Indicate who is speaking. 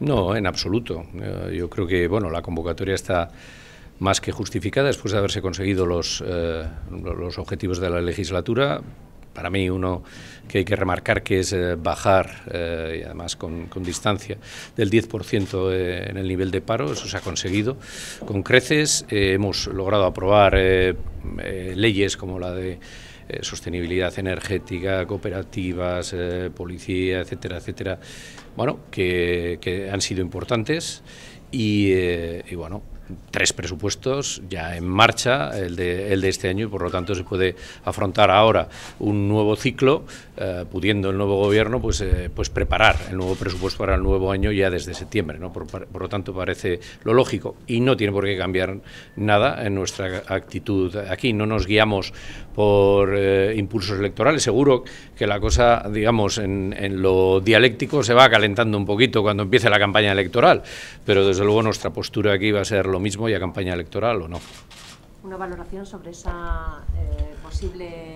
Speaker 1: No, en absoluto. Eh, yo creo que bueno, la convocatoria está más que justificada después de haberse conseguido los, eh, los objetivos de la legislatura. Para mí uno que hay que remarcar que es eh, bajar, y además con, con distancia, del 10% en el nivel de paro, eso se ha conseguido con creces. hemos logrado aprobar eh, leyes como la de eh, sostenibilidad energética, cooperativas, eh, policía, etcétera, etcétera, bueno, que, han sido importantes y bueno, tres presupuestos ya en marcha, el de, el de este año, y por lo tanto se puede afrontar ahora un nuevo ciclo, eh, pudiendo el nuevo gobierno pues, eh, pues preparar el nuevo presupuesto para el nuevo año ya desde septiembre. ¿no? Por, lo tanto, parece lo lógico y no tiene por qué cambiar nada en nuestra actitud aquí. No nos guiamos por eh, impulsos electorales. Seguro que la cosa, digamos, en, en lo dialéctico se va calentando un poquito cuando empiece la campaña electoral, pero desde luego nuestra postura aquí va a ser lo mismo y a campaña electoral o no. Una valoración sobre esa eh, posible